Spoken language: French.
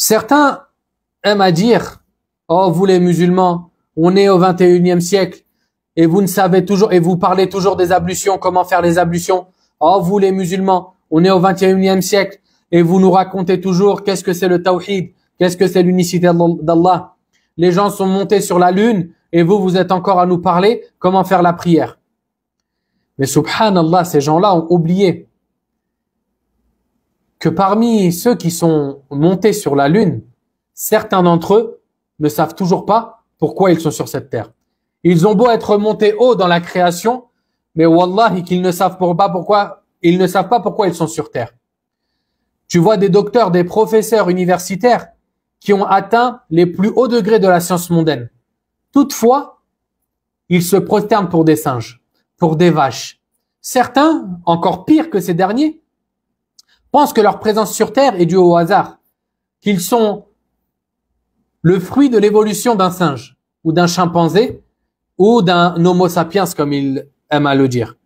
Certains aiment à dire, oh, vous les musulmans, on est au 21e siècle et vous ne savez toujours, et vous parlez toujours des ablutions, comment faire les ablutions. Oh, vous les musulmans, on est au 21e siècle et vous nous racontez toujours qu'est-ce que c'est le tawhid, qu'est-ce que c'est l'unicité d'Allah. Les gens sont montés sur la lune et vous, vous êtes encore à nous parler comment faire la prière. Mais subhanallah, ces gens-là ont oublié que parmi ceux qui sont montés sur la Lune, certains d'entre eux ne savent toujours pas pourquoi ils sont sur cette terre. Ils ont beau être montés haut dans la création, mais wallahi qu'ils ne savent pas pourquoi, ils ne savent pas pourquoi ils sont sur terre. Tu vois des docteurs, des professeurs universitaires qui ont atteint les plus hauts degrés de la science mondaine. Toutefois, ils se prosternent pour des singes, pour des vaches. Certains, encore pire que ces derniers, pensent que leur présence sur Terre est due au hasard, qu'ils sont le fruit de l'évolution d'un singe ou d'un chimpanzé ou d'un homo sapiens comme ils aiment à le dire.